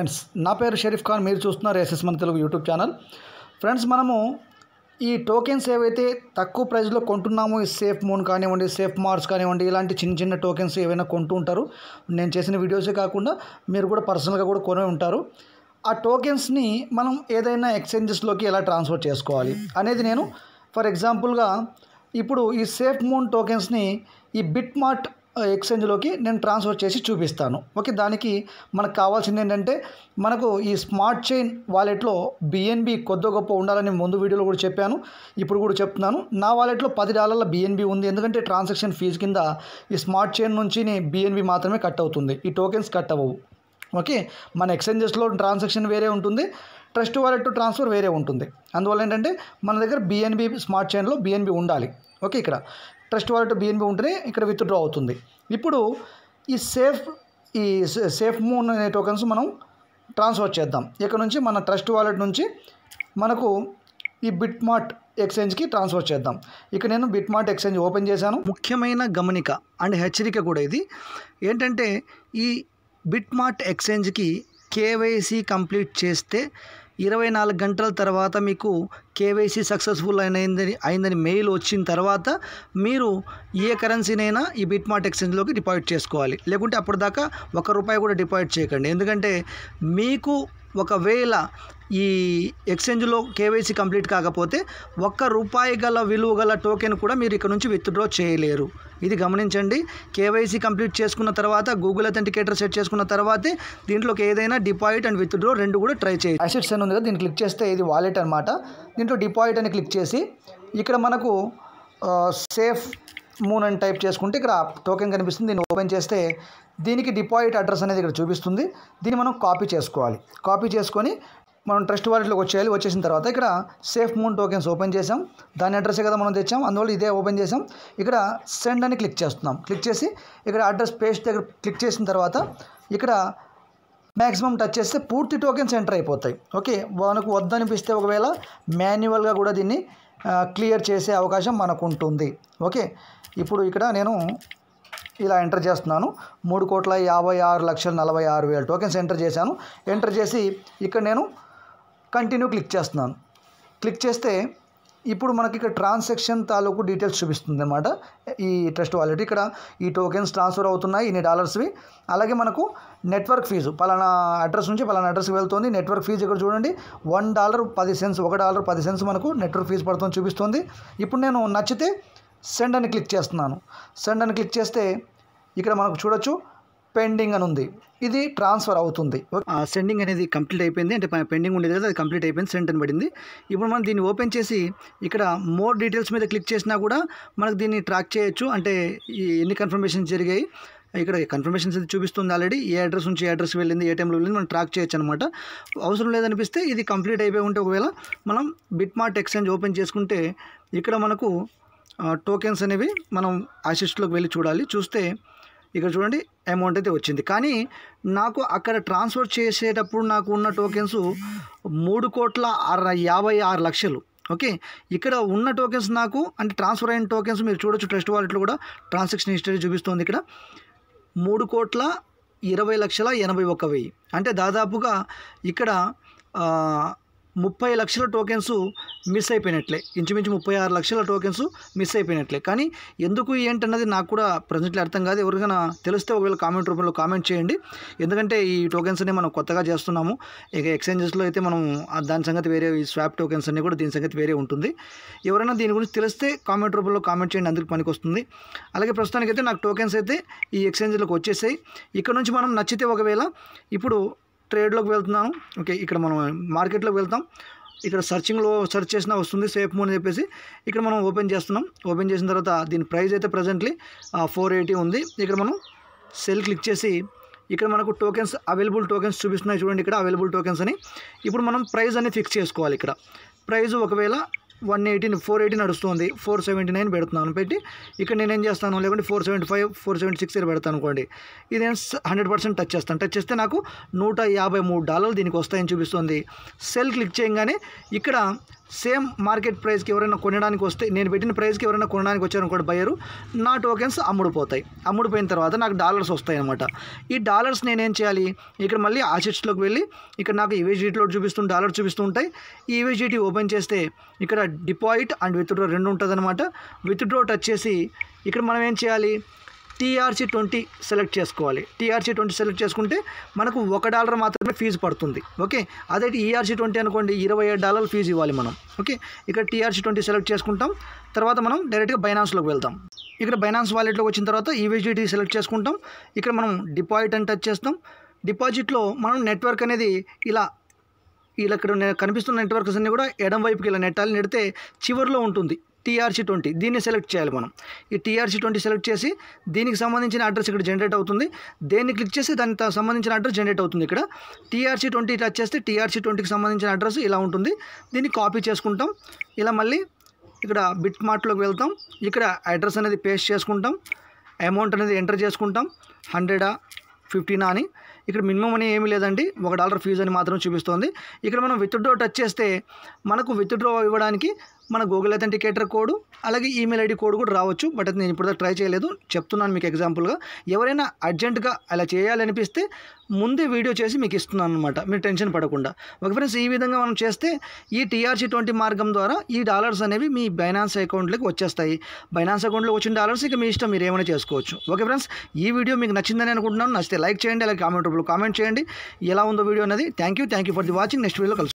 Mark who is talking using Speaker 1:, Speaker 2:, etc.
Speaker 1: friends నా పేరు షరీఫ్ ఖాన్ మీరు చూస్తున్నారు ఎస్ఎస్ మన తెలుగు యూట్యూబ్ ఛానల్ ఫ్రెండ్స్ మనము ఈ టోకెన్స్ ఏవైతే తక్కువ ప్రైస్లో కొంటున్నామో ఈ సేఫ్ మూన్ కానివ్వండి సేఫ్ మార్స్ కానివ్వండి ఇలాంటి చిన్న చిన్న టోకెన్స్ ఏవైనా కొంటూ ఉంటారు నేను చేసిన వీడియోసే కాకుండా మీరు కూడా పర్సనల్గా కూడా కొనే ఉంటారు ఆ టోకెన్స్ని మనం ఏదైనా ఎక్స్చేంజెస్లోకి ఎలా ట్రాన్స్ఫర్ చేసుకోవాలి అనేది నేను ఫర్ ఎగ్జాంపుల్గా ఇప్పుడు ఈ సేఫ్ మూన్ టోకెన్స్ని ఈ బిట్ మార్ట్ ఎక్స్చేంజ్లోకి నేను ట్రాన్స్ఫర్ చేసి చూపిస్తాను ఓకే దానికి మనకు కావాల్సింది ఏంటంటే మనకు ఈ స్మార్ట్ చైన్ వాలెట్లో బిఎన్బి కొద్ది గొప్ప ఉండాలని ముందు వీడియోలో కూడా చెప్పాను ఇప్పుడు కూడా చెప్తున్నాను నా వాలెట్లో పది డాలర్ల బిఎన్బి ఉంది ఎందుకంటే ట్రాన్సాక్షన్ ఫీజు కింద ఈ స్మార్ట్ చైన్ నుంచి బిఎన్బి మాత్రమే కట్ అవుతుంది ఈ టోకెన్స్ కట్ అవ్వవు ఓకే మన ఎక్స్చేంజెస్లో ట్రాన్సాక్షన్ వేరే ఉంటుంది ట్రస్ట్ వాలెట్ ట్రాన్స్ఫర్ వేరే ఉంటుంది అందువల్ల ఏంటంటే మన దగ్గర బిఎన్బి స్మార్ట్ చైన్లో బిఎన్బి ఉండాలి ఓకే ఇక్కడ ట్రస్ట్ వాలెట్ బిఎన్బి ఉంటేనే ఇక్కడ విత్డ్రా అవుతుంది ఇప్పుడు ఈ సేఫ్ ఈ సేఫ్ మూన్ అనే టోకెన్స్ మనం ట్రాన్స్ఫర్ చేద్దాం ఇక్కడ నుంచి మన ట్రస్ట్ వాలెట్ నుంచి మనకు ఈ బిట్ మార్ట్ ఎక్స్చేంజ్కి ట్రాన్స్ఫర్ చేద్దాం ఇక నేను బిట్ మార్ట్ ఎక్స్చేంజ్ ఓపెన్ చేశాను ముఖ్యమైన గమనిక అండ్ హెచ్చరిక కూడా ఇది ఏంటంటే ఈ బిట్ మార్ట్ ఎక్స్చేంజ్కి కేవైసీ కంప్లీట్ చేస్తే ఇరవై నాలుగు గంటల తర్వాత మీకు కేవైసీ సక్సెస్ఫుల్ అయినదని అయిందని మెయిల్ వచ్చిన తర్వాత మీరు ఏ కరెన్సీనైనా ఈ బిట్మార్ట్ ఎక్స్చేంజ్లోకి డిపాజిట్ చేసుకోవాలి లేకుంటే అప్పటిదాకా ఒక రూపాయి కూడా డిపాజిట్ చేయకండి ఎందుకంటే మీకు ఒకవేళ ఈ ఎక్స్చేంజ్లో కేవైసీ కంప్లీట్ కాకపోతే ఒక్క రూపాయి గల విలువ గల టోకెన్ కూడా మీరు ఇక్కడ నుంచి విత్డ్రా చేయలేరు ఇది గమనించండి కేవైసీ కంప్లీట్ చేసుకున్న తర్వాత గూగుల్ అథెంటికేటర్ సెట్ చేసుకున్న తర్వాతే దీంట్లోకి ఏదైనా డిపాజిట్ అండ్ విత్డ్రా రెండు కూడా ట్రై చేయాలి అసెట్స్ అని ఉంది కదా దీన్ని క్లిక్ చేస్తే ఇది వాలెట్ అనమాట దీంట్లో డిపాజిట్ అని క్లిక్ చేసి ఇక్కడ మనకు సేఫ్ మూన్ అని టైప్ చేసుకుంటే ఇక్కడ టోకెన్ కనిపిస్తుంది దీన్ని ఓపెన్ చేస్తే దీనికి డిపాజిట్ అడ్రస్ అనేది ఇక్కడ చూపిస్తుంది దీన్ని మనం కాపీ చేసుకోవాలి కాపీ చేసుకొని మనం ట్రస్ట్ వాలెట్లోకి వచ్చేయాలి వచ్చేసిన తర్వాత ఇక్కడ సేఫ్ మూన్ టోకెన్స్ ఓపెన్ చేసాం దాని అడ్రస్సే కదా మనం తెచ్చాం అందువల్ల ఇదే ఓపెన్ చేసాం ఇక్కడ సెండ్ అని క్లిక్ చేస్తున్నాం క్లిక్ చేసి ఇక్కడ అడ్రస్ పేస్ట్ దగ్గర క్లిక్ చేసిన తర్వాత ఇక్కడ మ్యాక్సిమం టచ్ చేస్తే పూర్తి టోకెన్స్ ఎంటర్ అయిపోతాయి ఓకే మనకు వద్దనిపిస్తే ఒకవేళ మాన్యువల్గా కూడా దీన్ని క్లియర్ చేసే అవకాశం మనకు ఉంటుంది ఓకే ఇప్పుడు ఇక్కడ నేను ఇలా ఎంటర్ చేస్తున్నాను మూడు కోట్ల యాభై ఆరు లక్షల నలభై ఆరు వేల టోకెన్స్ ఎంటర్ చేశాను ఎంటర్ చేసి ఇక్కడ నేను కంటిన్యూ క్లిక్ చేస్తున్నాను క్లిక్ చేస్తే ఇప్పుడు మనకి ఇక్కడ ట్రాన్సాక్షన్ తాలూకు డీటెయిల్స్ చూపిస్తుంది అనమాట ఈ ట్రస్ట్ వాలెట్ ఇక్కడ ఈ టోకెన్స్ ట్రాన్స్ఫర్ అవుతున్నాయి ఇన్ని డాలర్స్వి అలాగే మనకు నెట్వర్క్ ఫీజు పలానా అడ్రస్ నుంచి పలానా అడ్రస్కి వెళ్తుంది నెట్వర్క్ ఫీజు ఇక్కడ చూడండి వన్ డాలర్ పది సెన్స్ ఒక డాలర్ పది సెన్స్ మనకు నెట్వర్క్ ఫీజు పడుతుంది చూపిస్తుంది ఇప్పుడు నేను నచ్చితే సెండ్ అని క్లిక్ చేస్తున్నాను సెండ్ అని క్లిక్ చేస్తే ఇక్కడ మనకు చూడొచ్చు పెండింగ్ అని ఉంది ఇది ట్రాన్స్ఫర్ అవుతుంది సెండింగ్ అనేది కంప్లీట్ అయిపోయింది అంటే పెండింగ్ ఉండేది కదా అది కంప్లీట్ అయిపోయింది సెండ్ అని పడింది ఇప్పుడు మనం దీన్ని ఓపెన్ చేసి ఇక్కడ మోర్ డీటెయిల్స్ మీద క్లిక్ చేసినా కూడా మనకు దీన్ని ట్రాక్ చేయొచ్చు అంటే ఎన్ని కన్ఫర్మేషన్స్ జరిగాయి ఇక్కడ కన్ఫర్మేషన్స్ అది చూపిస్తుంది ఆల్రెడీ ఏ అడ్రస్ నుంచి ఏ అడ్రస్ వెళ్ళింది ఏ టైంలో వెళ్ళింది మనం ట్రాక్ చేయొచ్చు అనమాట అవసరం లేదనిపిస్తే ఇది కంప్లీట్ అయిపోయి ఉంటే ఒకవేళ మనం బిట్ మార్ట్ ఎక్స్చేంజ్ ఓపెన్ చేసుకుంటే ఇక్కడ మనకు టోకెన్స్ అనేవి మనం ఆశిస్ట్లోకి వెళ్ళి చూడాలి చూస్తే ఇక్కడ చూడండి అమౌంట్ అయితే వచ్చింది కానీ నాకు అక్కడ ట్రాన్స్ఫర్ చేసేటప్పుడు నాకు ఉన్న టోకెన్స్ మూడు కోట్ల అర యాభై ఆరు లక్షలు ఓకే ఇక్కడ ఉన్న టోకెన్స్ నాకు అంటే ట్రాన్స్ఫర్ అయిన టోకెన్స్ మీరు చూడొచ్చు ట్రస్ట్ వాలెట్లో కూడా ట్రాన్సాక్షన్ హిస్టరీ చూపిస్తుంది ఇక్కడ మూడు కోట్ల ఇరవై లక్షల ఎనభై ఒక్క వెయ్యి అంటే దాదాపుగా ఇక్కడ ముప్పై లక్షల టోకెన్స్ మిస్ అయిపోయినట్లే ఇంచుమించు ముప్పై ఆరు లక్షల టోకెన్స్ మిస్ అయిపోయినట్లే కానీ ఎందుకు ఏంటన్నది నాకు కూడా ప్రజెంట్లీ అర్థం కాదు ఎవరికైనా తెలిస్తే ఒకవేళ కామెంట్ రూపంలో కామెంట్ చేయండి ఎందుకంటే ఈ టోకెన్స్ అన్ని మనం కొత్తగా చేస్తున్నాము ఇక ఎక్స్చేంజెస్లో అయితే మనం దాని సంగతి వేరే ఈ స్వాప్ టోకెన్స్ అన్ని కూడా దీని సంగతి వేరే ఉంటుంది ఎవరైనా దీని గురించి తెలిస్తే కామెంట్ రూపంలో కామెంట్ చేయండి అందుకు పనికి వస్తుంది అలాగే ప్రస్తుతానికైతే నాకు టోకెన్స్ అయితే ఈ ఎక్స్చేంజ్లకు వచ్చేసాయి ఇక్కడ నుంచి మనం నచ్చితే ఒకవేళ ఇప్పుడు ట్రేడ్లోకి వెళ్తున్నాం ఓకే ఇక్కడ మనం మార్కెట్లోకి వెళ్తాం ఇక్కడ సర్చింగ్లో సెర్చ్ చేసినా వస్తుంది సేఫ్ మోన్ అని చెప్పేసి ఇక్కడ మనం ఓపెన్ చేస్తున్నాం ఓపెన్ చేసిన తర్వాత దీని ప్రైస్ అయితే ప్రజెంట్లీ ఫోర్ ఎయిటీ ఉంది ఇక్కడ మనం సెల్ క్లిక్ చేసి ఇక్కడ మనకు టోకెన్స్ అవైలబుల్ టోకెన్స్ చూపిస్తున్నాయి చూడండి ఇక్కడ అవైలబుల్ టోకెన్స్ అని ఇప్పుడు మనం ప్రైజ్ అనేది ఫిక్స్ చేసుకోవాలి ఇక్కడ ప్రైజ్ ఒకవేళ వన్ ఎయిటీన్ ఫోర్ ఎయిటీ నడుస్తుంది ఫోర్ సెవెంటీ నైన్ పెడుతున్నాను పెట్టి ఇక్కడ నేను ఏం చేస్తాను లేకుంటే four seventy five four seventy six ఇక్కడ పెడతాను అనుకోండి ఇది నేను హండ్రెడ్ పర్సెంట్ టచ్ చేస్తాను టచ్ చేస్తే నాకు నూట యాభై మూడు డాలర్లు దీనికి వస్తాయని చూపిస్తుంది సెల్ క్లిక్ చేయగానే ఇక్కడ సేమ్ మార్కెట్ ప్రైస్కి ఎవరైనా కొనడానికి వస్తే నేను పెట్టిన ప్రైస్కి ఎవరైనా కొనడానికి వచ్చారనుకోండి బయ్యరు నా టోకెన్స్ అమ్ముడుపోతాయి అమ్ముడిపోయిన తర్వాత నాకు డాలర్స్ వస్తాయి అనమాట ఈ డాలర్స్ నేనేం చేయాలి ఇక్కడ మళ్ళీ ఆసిట్స్లోకి వెళ్ళి ఇక్కడ నాకు ఈవేజీటీలో చూపిస్తుంది డాలర్ చూపిస్తూ ఉంటాయి ఈవేజీటీ ఓపెన్ చేస్తే ఇక్కడ డిపాజిట్ అండ్ విత్డ్రో రెండు ఉంటుందన్నమాట విత్డ్రో టచ్ చేసి ఇక్కడ మనం ఏం చేయాలి టీఆర్సీ ట్వంటీ సెలెక్ట్ చేసుకోవాలి టీఆర్సీ ట్వంటీ సెలెక్ట్ చేసుకుంటే మనకు ఒక డాలర్ మాత్రమే ఫీజు పడుతుంది ఓకే అదే ఈఆర్సీ ట్వంటీ అనుకోండి ఇరవై ఏడు డాలర్లు ఫీజు ఇవ్వాలి మనం ఓకే ఇక్కడ టీఆర్సీ ట్వంటీ సెలెక్ట్ చేసుకుంటాం తర్వాత మనం డైరెక్ట్గా బైనాన్స్లోకి వెళ్తాం ఇక్కడ బైనాన్స్ వాలెట్లోకి వచ్చిన తర్వాత ఈవీజీటీ సెలెక్ట్ చేసుకుంటాం ఇక్కడ మనం డిపాజిట్ అని టచ్ చేస్తాం డిపాజిట్లో మనం నెట్వర్క్ అనేది ఇలా ఇలా ఇక్కడ కనిపిస్తున్న నెట్వర్క్స్ అన్నీ కూడా ఎడం వైపుకి ఇలా నెట్టాలి నెడితే చివరిలో ఉంటుంది టీఆర్సీ ట్వంటీ దీన్ని సెలెక్ట్ చేయాలి మనం ఈ టీఆర్సీ ట్వంటీ సెలెక్ట్ చేసి దీనికి సంబంధించిన అడ్రస్ ఇక్కడ జనరేట్ అవుతుంది దేన్ని క్లిక్ చేసి దానికి సంబంధించిన అడ్రస్ జనరేట్ అవుతుంది ఇక్కడ టీఆర్సీ ట్వంటీ టచ్ చేస్తే టీఆర్సీ ట్వంటీకి సంబంధించిన అడ్రస్ ఇలా ఉంటుంది దీన్ని కాపీ చేసుకుంటాం ఇలా మళ్ళీ ఇక్కడ బిట్ మార్ట్లోకి వెళ్తాం ఇక్కడ అడ్రస్ అనేది పేస్ట్ చేసుకుంటాం అమౌంట్ అనేది ఎంటర్ చేసుకుంటాం హండ్రెడా ఫిఫ్టీనా అని ఇక్కడ మినిమం అని ఏమీ లేదండి ఒక డాలర్ ఫీజు అని మాత్రం చూపిస్తోంది ఇక్కడ మనం విత్డ్రా టచ్ చేస్తే మనకు విత్డ్రా ఇవ్వడానికి మన గూగుల్ అథెంటికేటర్ కోడ్ అలాగే ఈమెయిల్ ఐడి కోడ్ కూడా రావచ్చు బట్ అది నేను ఇప్పుడు ట్రై చేయలేదు చెప్తున్నాను మీకు ఎగ్జాంపుల్గా ఎవరైనా అర్జెంటుగా అలా చేయాలనిపిస్తే ముందే వీడియో చేసి మీకు ఇస్తున్నాను అనమాట మీరు టెన్షన్ పడకుండా ఒక ఫ్రెండ్స్ ఈ విధంగా మనం చేస్తే ఈ టీఆర్సీ ట్వంటీ మార్గం ద్వారా ఈ డాలర్స్ అనేవి మీ బైనాన్స్ అకౌంట్లోకి వచ్చేస్తాయి బైనాన్స్ అకౌంట్లో వచ్చిన డాలర్స్ ఇక మీ ఇష్టం మీరు ఏమైనా చేసుకోవచ్చు ఓకే ఫ్రెండ్స్ ఈ వీడియో మీకు నచ్చిందని అనుకుంటున్నాను నచ్చితే లైక్ చేయండి అలాగే కామెంట్ రూపంలో కామెంట్ చేయండి ఎలా ఉందో వీడియో అనేది thank you thank you for the watching next video కలుసు